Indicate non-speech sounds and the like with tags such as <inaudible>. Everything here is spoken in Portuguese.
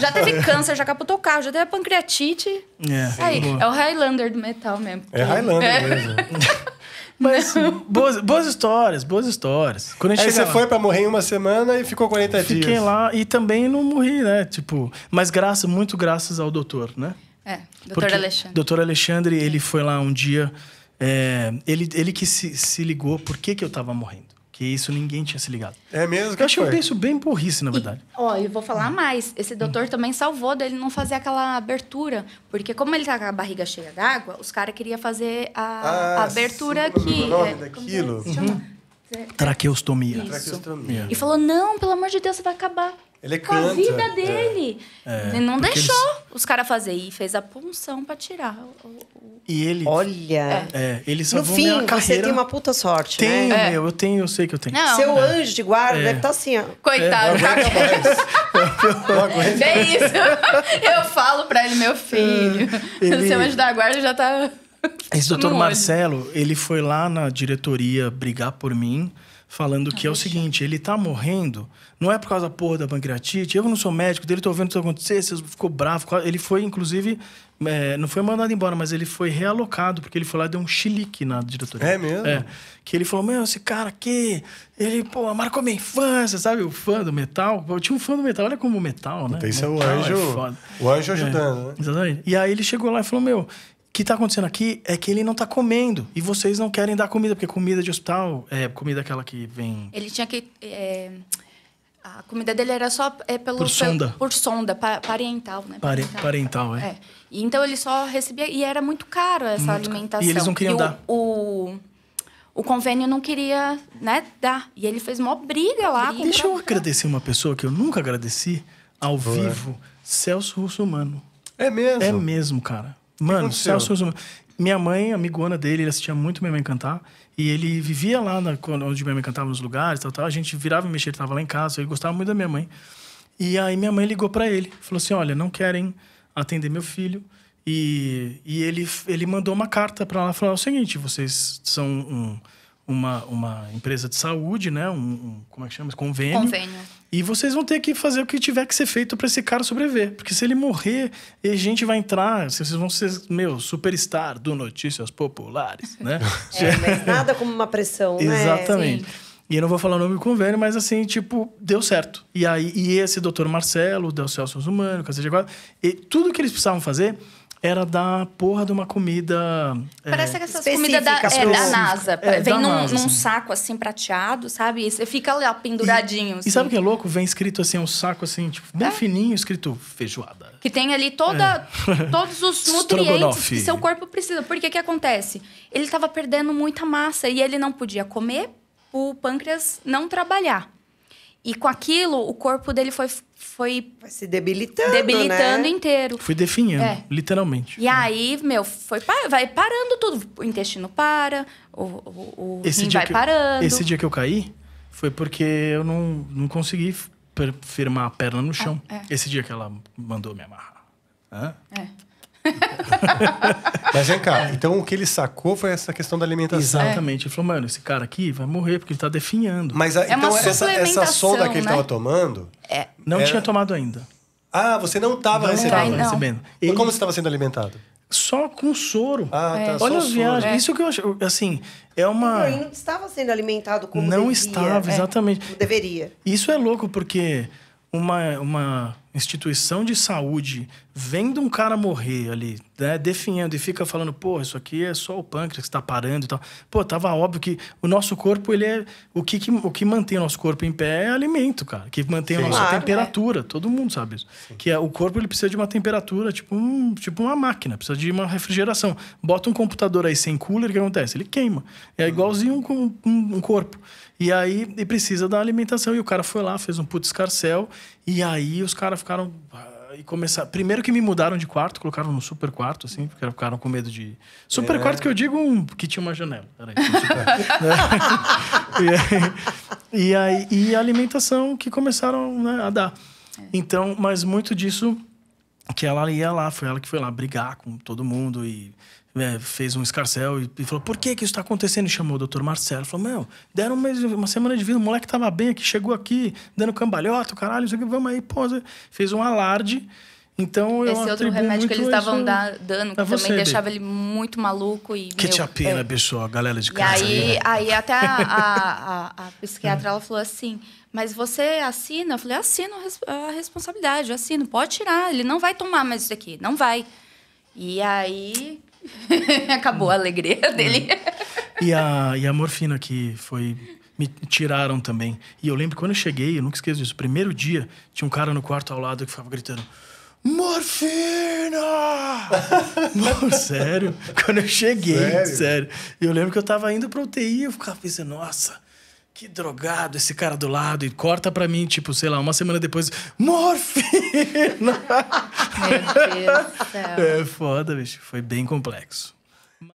Já teve câncer, já capotou o carro, já teve pancreatite. É. é aí, é o Highlander do metal mesmo. É Highlander é. mesmo. <laughs> Mas boas, boas, histórias, boas histórias. Quando Aí você lá, foi para morrer em uma semana e ficou 40 fiquei dias. Fiquei lá e também não morri, né? Tipo, mas graças, muito graças ao doutor, né? É, doutor Porque Alexandre. Doutor Alexandre, ele foi lá um dia. É, ele, ele que se, se ligou por que, que eu tava morrendo. Que isso ninguém tinha se ligado. É mesmo? Que eu achei que um penso bem porrice, na verdade. E, ó, eu vou falar mais. Esse doutor também salvou dele não fazer aquela abertura. Porque como ele tá com a barriga cheia d'água, os caras queriam fazer a ah, abertura sim, aqui. É o nome é, daquilo? Como é, uhum. Traqueostomia. Traqueostomia. É. E falou: não, pelo amor de Deus, você vai acabar. Ele com canta. a vida é. dele. É. Ele não Porque deixou eles... os caras fazer. E fez a punção pra tirar o, E ele. Olha. É, é ele No fim, minha carreira... você tem uma puta sorte. Tem, né? meu, é. eu tenho, eu sei que eu tenho. Não. Seu é. anjo de guarda é. deve estar tá assim, ó. Coitado, é, é <laughs> isso. Eu falo pra ele, meu filho. <laughs> Ele... Seu anjo da guarda já tá. <laughs> Esse doutor Marcelo, ele foi lá na diretoria brigar por mim, falando que é o seguinte, ele tá morrendo, não é por causa da porra da pancreatite, eu não sou médico dele, tô vendo isso acontecer, você ficou bravo. Ele foi, inclusive, é, não foi mandado embora, mas ele foi realocado, porque ele foi lá e deu um chilique na diretoria. É mesmo? É, que ele falou, meu, esse cara aqui, ele, pô, marcou minha infância, sabe? O fã do metal. Eu tinha um fã do metal, olha como metal, né? Tem isso é o é anjo, é o anjo ajudando, é, né? Exatamente. E aí ele chegou lá e falou, meu, que está acontecendo aqui é que ele não está comendo e vocês não querem dar comida, porque comida de hospital é comida aquela que vem. Ele tinha que. É, a comida dele era só é, pelo, por sonda. Pelo, por sonda, pa, parental, né? Pare, parental, é. é. E, então ele só recebia. E era muito caro essa muito alimentação. Caro. E eles não queriam e dar. O, o, o, convênio não queria né, dar. E ele fez uma briga lá. Briga. Deixa eu agradecer uma pessoa que eu nunca agradeci ao Boa. vivo: Celso Russo mano. É mesmo? É mesmo, cara. Mano, Celso Russomano. Minha mãe, amigona dele, ele assistia muito minha mãe cantar. E ele vivia lá na, onde minha mãe cantava nos lugares, tal, tal. A gente virava e mexia, ele tava lá em casa. Ele gostava muito da minha mãe. E aí minha mãe ligou para ele. Falou assim, olha, não querem atender meu filho. E, e ele, ele mandou uma carta para lá, falou é o seguinte, vocês são um uma, uma empresa de saúde, né? Um, um como é que chama? Convênio. Convênio. E vocês vão ter que fazer o que tiver que ser feito para esse cara sobreviver. Porque se ele morrer, a gente vai entrar, vocês vão ser, meu, superstar do Notícias Populares, <laughs> né? é, mas nada como uma pressão, né? Exatamente. Sim. E eu não vou falar o nome do convênio, mas assim, tipo, deu certo. E aí, e esse doutor Marcelo, o Celso Humano, Cacete e tudo que eles precisavam fazer era da porra de uma comida. É, Parece é, que essas comidas da, é, da NASA. É, vem da num, NASA, num saco assim prateado, sabe? E você fica lá penduradinho. E, assim. e, sabe o que é louco? Vem escrito assim, um saco assim, tipo, bem é. fininho, escrito feijoada. Que tem ali toda, é. <laughs> todos os <laughs> nutrientes que seu corpo precisa. Porque o que acontece? Ele estava perdendo muita massa e ele não podia comer, o pâncreas não trabalhar. E com aquilo, o corpo dele foi. foi se debilitando. Né? Debilitando né? inteiro. Fui definhando, é. literalmente. E aí, meu, foi vai parando tudo. O intestino para, o, o, dia vai parando. Eu, esse dia que eu caí foi porque eu não, não consegui firmar a perna no chão. É, é, esse dia que ela mandou me amarrar. Hã? É. <laughs> Mas vem cá, então o que ele sacou foi essa questão da alimentação. Exatamente. É. Ele falou, mano, esse cara aqui vai morrer porque ele tá definhando. Mas a, é então essa, essa sonda que ele né? tava tomando. É. Não era... tinha tomado ainda. Ah, você não tava não recebendo. Tava recebendo. Ele... Como você estava sendo alimentado? Só com soro. Ah, tá. É. Olha as viagens. É. Isso que eu acho. Assim, é uma. Não, não estava sendo alimentado como Não devia, estava, é, exatamente. deveria. Isso é louco, porque uma, uma instituição de saúde vendo um cara morrer ali, né, definhando e fica falando, pô, isso aqui é só o pâncreas que está parando e tal. Pô, tava óbvio que o nosso corpo, ele é. O que, que o que mantém o nosso corpo em pé é alimento, cara. Que mantém Sim. a nossa claro, temperatura. É. Todo mundo sabe isso. Sim. Que é, o corpo, ele precisa de uma temperatura, tipo, um, tipo uma máquina, precisa de uma refrigeração. Bota um computador aí sem cooler, o que acontece? Ele queima. É uhum. igualzinho um, um, um corpo. E aí e precisa da alimentação. E o cara foi lá, fez um puto escarcel. E aí os caras ficaram e começar. Primeiro que me mudaram de quarto, colocaram no super quarto, assim, porque ficaram com medo de. Super é. quarto que eu digo um, que tinha uma janela. Né? um super... <laughs> e, aí, e a alimentação que começaram né, a dar. É. Então, mas muito disso que ela ia lá, foi ela que foi lá brigar com todo mundo e é, fez um escarcel e, e, falou: por que, que isso está acontecendo? E chamou o doutor Marcelo. Falou: meu, deram uma, uma semana de vida, o moleque tava bem aqui, chegou aqui, dando cambalhota, caralho, isso aqui, vamos aí, pô. Fez um alarde. Então eu Esse outro remédio que eles estavam dando, que também deixava ele muito maluco e. Que tinha pena, pessoal, a galera de casa. E aí, né? aí até a, a, a, a psiquiatra ela falou assim: Mas você assina? Eu falei, assino a responsabilidade, eu assino, pode tirar, ele não vai tomar mais isso daqui, não vai. E aí <laughs> Acabou a alegria hum. dele. E a, e a morfina que foi me tiraram também. E eu lembro quando eu cheguei, eu nunca esqueço disso, primeiro dia, tinha um cara no quarto ao lado que ficava gritando: Morfina! <laughs> Não, sério. Quando eu cheguei, sério? sério. Eu lembro que eu tava indo pra UTI, eu ficava pensando: nossa. Que drogado esse cara do lado e corta pra mim, tipo, sei lá, uma semana depois, morfina! <laughs> Meu Deus do céu. É foda, bicho. Foi bem complexo.